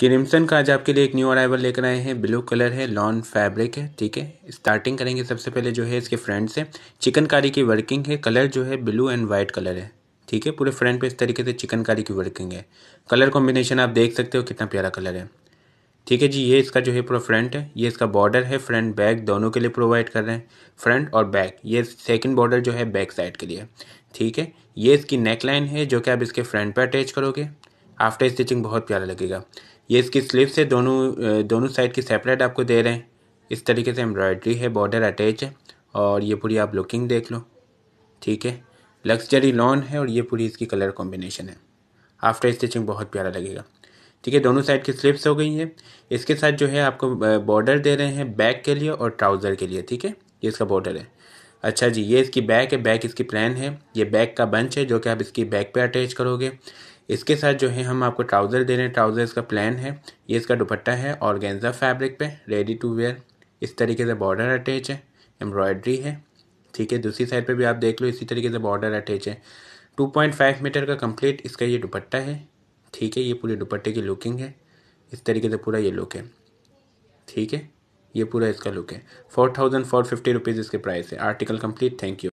crimson का आज आपके लिए एक न्यू अराइवल लेकर आए हैं ब्लू कलर है लॉन फैब्रिक है ठीक है स्टार्टिंग करेंगे सबसे पहले जो है इसके फ्रंट से चिकनकारी की वर्किंग है कलर जो है ब्लू एंड वाइट कलर है ठीक है पूरे फ्रंट पे इस तरीके से चिकनकारी की वर्किंग है कलर कॉम्बिनेशन आप देख सकते हो कितना प्यारा कलर है ठीक है जी ये इसका जो है पूरा फ्रंट है ये इसका बॉर्डर है फ्रंट बैक दोनों के लिए प्रोवाइड कर रहे हैं फ्रंट और बैक ये सेकंड बॉर्डर जो है बैक साइड के लिए ठीक है ये इसकी नेक लाइन है जो कि आप इसके फ्रंट पर अटैच करोगे आफ्टर स्टिचिंग बहुत प्यारा लगेगा ये इसकी स्लीव्स है दोनों दोनों साइड की सेपरेट आपको दे रहे हैं इस तरीके से एम्ब्रॉयडरी है बॉर्डर अटैच है और ये पूरी आप लुकिंग देख लो ठीक है लग्जरी लॉन है और ये पूरी इसकी कलर कॉम्बिनेशन है आफ्टर स्टिचिंग बहुत प्यारा लगेगा ठीक है दोनों साइड की स्लिप्स हो गई हैं इसके साथ जो है आपको बॉर्डर दे रहे हैं बैक के लिए और ट्राउज़र के लिए ठीक है ये इसका बॉर्डर है अच्छा जी ये इसकी बैक है बैक इसकी प्लान है ये बैक का बंच है जो कि आप इसकी बैक पे अटैच करोगे इसके साथ जो है हम आपको ट्राउज़र दे रहे हैं ट्राउज़र्स का प्लान है ये इसका दुपट्टा है और गेंजा फैब्रिक पे रेडी टू वेयर इस तरीके से बॉर्डर अटैच है एम्ब्रॉयड्री है ठीक है दूसरी साइड पे भी आप देख लो इसी तरीके से बॉर्डर अटैच है टू पॉइंट फाइव मीटर का कंप्लीट इसका ये दुपट्टा है ठीक है ये पूरे दुपट्टे की लुकिंग है इस तरीके से पूरा ये लुक है ठीक है ये पूरा इसका लुक है four thousand four fifty rupees इसके प्राइस है आर्टिकल कम्प्लीट थैंक यू